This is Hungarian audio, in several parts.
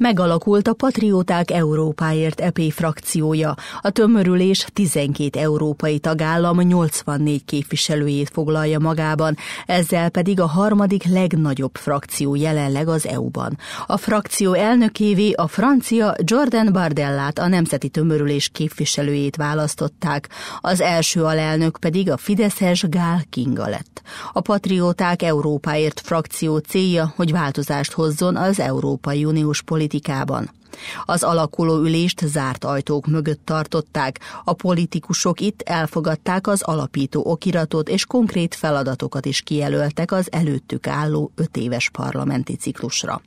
Megalakult a Patrióták Európáért EP frakciója, a tömörülés 12 európai tagállam 84 képviselőjét foglalja magában, ezzel pedig a harmadik legnagyobb frakció jelenleg az EU-ban. A frakció elnökévé a francia Jordan Bardellát, a Nemzeti Tömörülés képviselőjét választották, az első alelnök pedig a Fideszes Gál Kinga lett. A Patrióták Európáért frakció célja, hogy változást hozzon az Európai Uniós politikában. Az alakuló ülést zárt ajtók mögött tartották, a politikusok itt elfogadták az alapító okiratot és konkrét feladatokat is kijelöltek az előttük álló öt éves parlamenti ciklusra.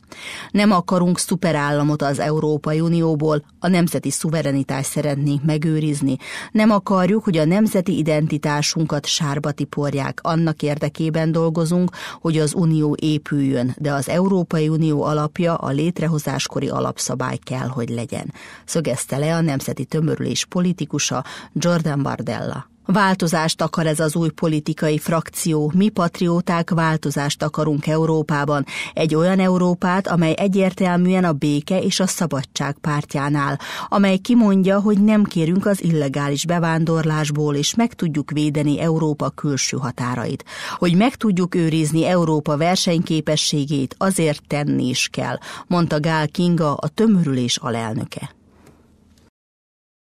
Nem akarunk szuperállamot az Európai Unióból, a nemzeti szuverenitást szeretnénk megőrizni, nem akarjuk, hogy a nemzeti identitásunkat sárba tiporják, annak érdekében dolgozunk, hogy az Unió épüljön, de az Európai Unió alapja a létrehozáskori alapszabály kell, hogy legyen, szögezte le a nemzeti tömörülés politikusa Jordan Bardella. Változást akar ez az új politikai frakció. Mi patrióták változást akarunk Európában. Egy olyan Európát, amely egyértelműen a béke és a szabadság pártján áll, amely kimondja, hogy nem kérünk az illegális bevándorlásból, és meg tudjuk védeni Európa külső határait. Hogy meg tudjuk őrizni Európa versenyképességét, azért tenni is kell, mondta Gál Kinga, a tömörülés alelnöke.